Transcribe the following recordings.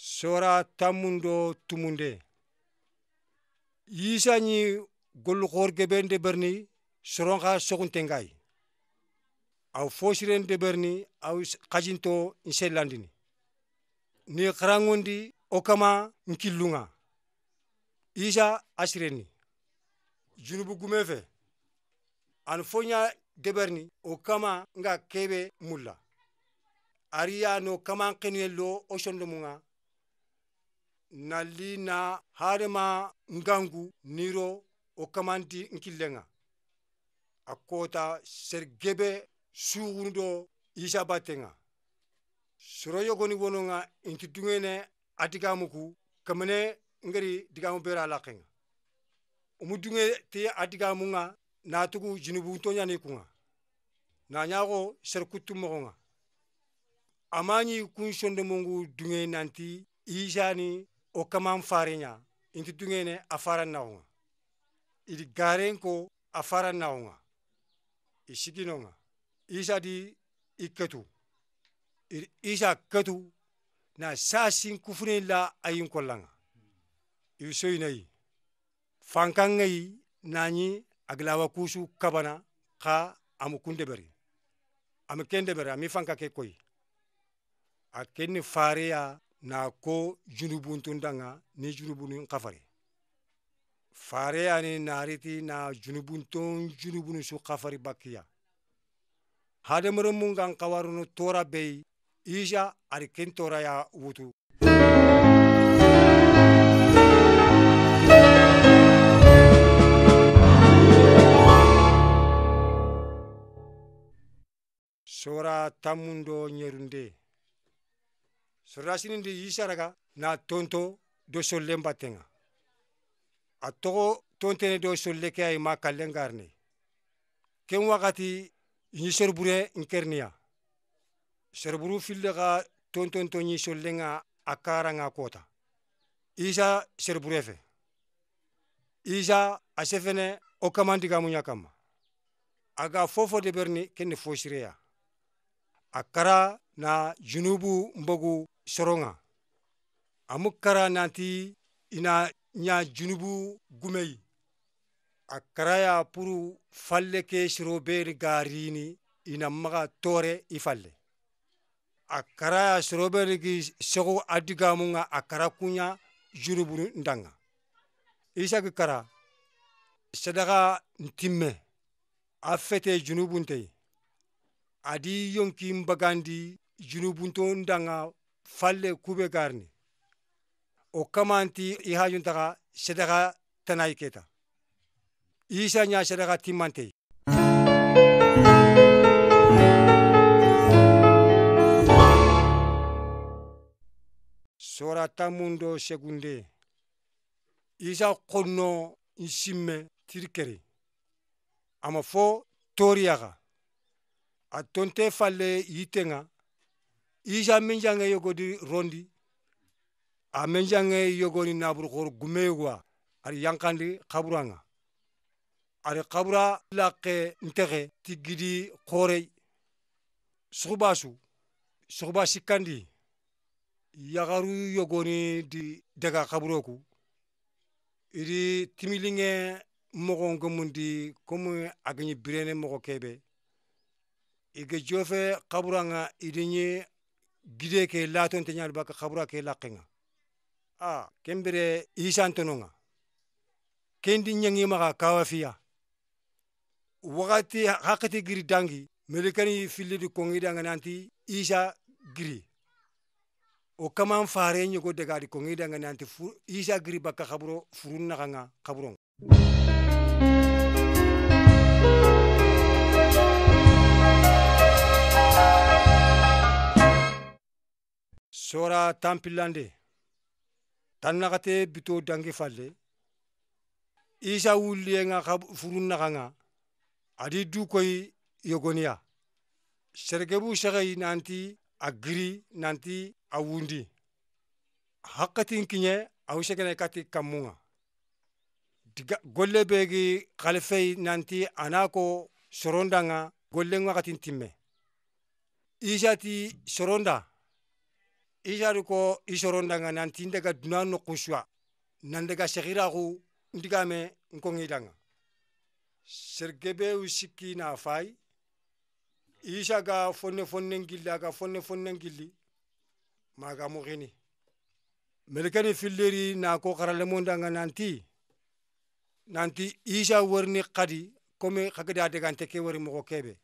sora tammundo tumunde yisani golu khor gebende berni soronga sokuntengay aw fosiren de berni aw khajinto insellandini ni kharangondi okama nkilunga isa asireni junubu gumefe an fonya deberni o kama nga kebe mulla ariya no kama kenuyello o sondomunga na lina harema ngangu niro okamandi nkillenga akota sergebe sugundo isabatenga soro yogoni wononga inki dungene adigamuku kamene ngari digamu bera lakenga umu dunge te adigamunga natugu jinubunto nyanikunga nanyago serkutumogonga amanyi kunsondo mungu dunge nanti isani o kaman farinya inti ne a fara naunga idi garenko a fara naunga i siginonga isa di i ketu idi isa ketu na sasin kufune la ayin kollanga i soyinayi fankangayi a agilawa kusu kabana ka amu kundeberi amu kendeberi ami fanka ke koyi a kenni fariya na ko junubun tun ni junubun kafare fare ani nariti na junubun tun su kafari bakiya hadamaren mun kan kawarunu tora bei isha ari ken tora ya wutu sora tamundo nyerunde sorasini yisaraka na tonto do sollen battenga a togo tontene do solle ke ay ma kallen garne ken wakati ñi serbure nkerniya serburu fille ga tontonto ñi sollenga a karanga kota isa serbure fe isa a sefene o kamandiga muña kamma aga fofo de berni kenne fosireya a kara na junubu mbogu shoronga amuk kara nanti ina nya junubu gumei a karaya puru falle ke shirobeni garini ina maga tore i falle a karaya shirobeni gi shogo adigamunga a kara kunya junubu ndanga isaki kara sadaka ntimme a fete junubu ntei adi yonki bagandi junubunto ndanga fale kube garini wo kama n ti ihanontaxa sadexa tanayi keta isa na sadega timmanteyi sora ta moun do segunde isa xonno n simme tiri kere a ma fo toriyaxa a to nte fale yiteŋa isha menjange yogodi rondi a amenjange yogoni nabur khor gumeywa ari yankandi khaburanga ari khabura laqe ntekhe tigidi khore sukhbasu sukhba sikandi yagaru yogoni di daga khaburoku iri timilinge mogo ngomundi komu agni birene mogo kebe ige jofe khaburanga idinyi gide ke laton te nyal baka khabura ke laqenga a kembere isan tononga kendi nyangi maga kawafia wakati hakati giri dangi melikani filli di kongi danga nanti isa giri o kaman fare nyogo daga di kongi danga nanti isa giri baka khaburo furun nakanga khaburong sora tampillande tannakate bito dange falle isa wulliyenga ka furunnakanga adi du koyi yogoniya sergebu segeyi nanti a giri nanti a wundi hakkatin kiɲɛ awu segene kati kammunga diga golle begi kalifei nanti ana ko sorondanga gollen wakatin timme isa ti soronda ijari ko isorondanga nanti ndaga duna nokuswa nandaga sekiraku ndigame nkongidanga sergebe usiki na fai isa ga fonne fonne ngilli aga fonne fonne ngilli maga mugini melkeni filleri na ko karalemondanga nanti nanti isa werni kadi komi kagada degante ke wari mogo kebe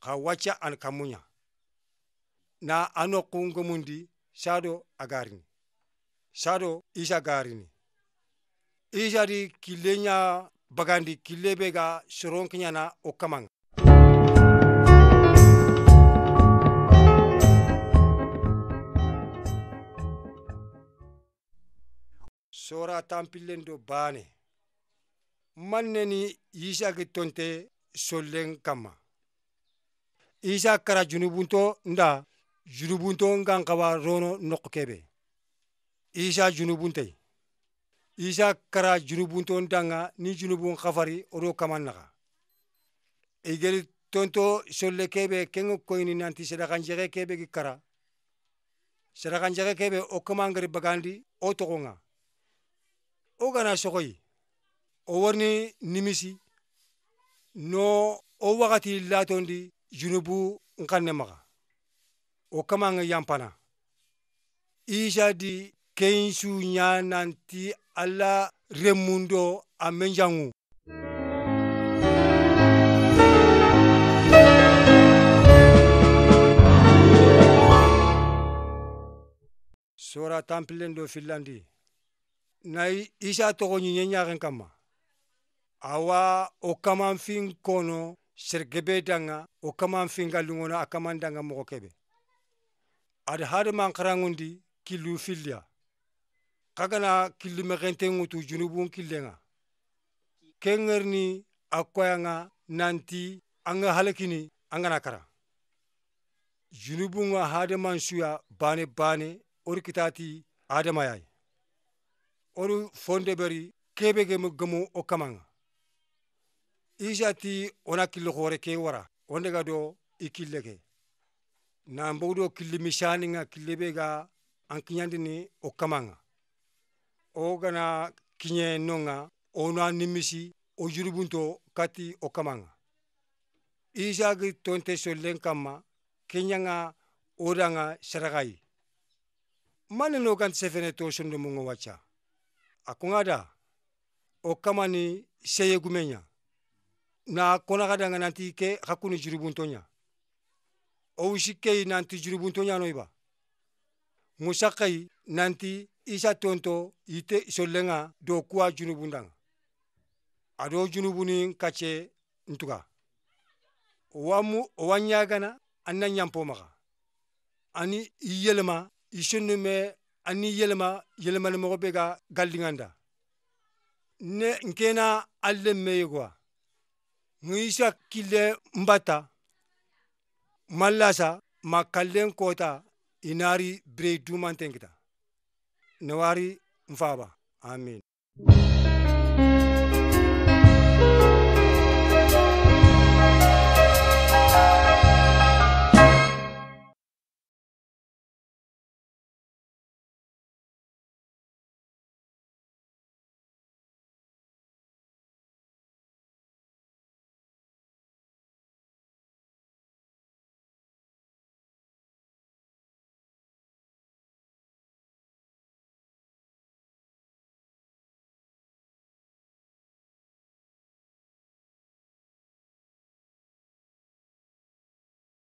ka wacca an kamunya na anokku gomundi shaɗo agarini garini shaɗo isha garini ishadi kille ya bagandi kille be ga shoronkiñana o kamanga sora tampillen do bane manneni yishaki gitonte sollen kamma isa kara junubunto nda junubunto ngan kaba rono nok kebe isa junubuntai isa kara junubunto ndanga ni junubun khafari odo kaman naga igeri tonto solle kebe kengo koini nanti sedakan jere kebe gi kara sedakan jere kebe o kamangari bagandi o togonga o gana sogoyi o warni nimisi no o wakati latondi junubu nkanne maga o kama ŋa yampana di kensu nya nanti ala remundo amenjangu sora tampilen do filandi na isha togo nyinye nyagen kama awa o kaman kono sergebe danga o kaman fin galungono a kaman danga mogo kebe ada hada man karangundi kilu kagana killi mekente ngutu junubun killenga kengerni akoyanga nanti anga halakini angana kara junubunga hada man suya bane bane ori kitati adama yai ori fonde gemu okamanga isati ona killo hore ke wara onde gado ikilleke na mbogdo kilimishani nga kilebega ankinyandini okamanga ogana kinye nonga ona nimisi ojurubunto kati okamanga isagi tonte sollen kama kenyanga oranga saragai mane no kan sefene to sondo mungo wacha akungada okamani seye gumenya na kona kadanga nanti ke hakuni jurubuntonya o wisi kei nanti junubun tonyano iwa. Ngu sa kai nanti isa tonto ite isolenga do kuwa junubundanga. Aro junubunin kache ntuka. Owa mu owa nyagana, anna nyampo maka. Ani yelma, iso nime, anni galdinganda. nkena Ngu kile mbata. mallasa ma kallen kota inari brei dumanten kita nawari mfaba amin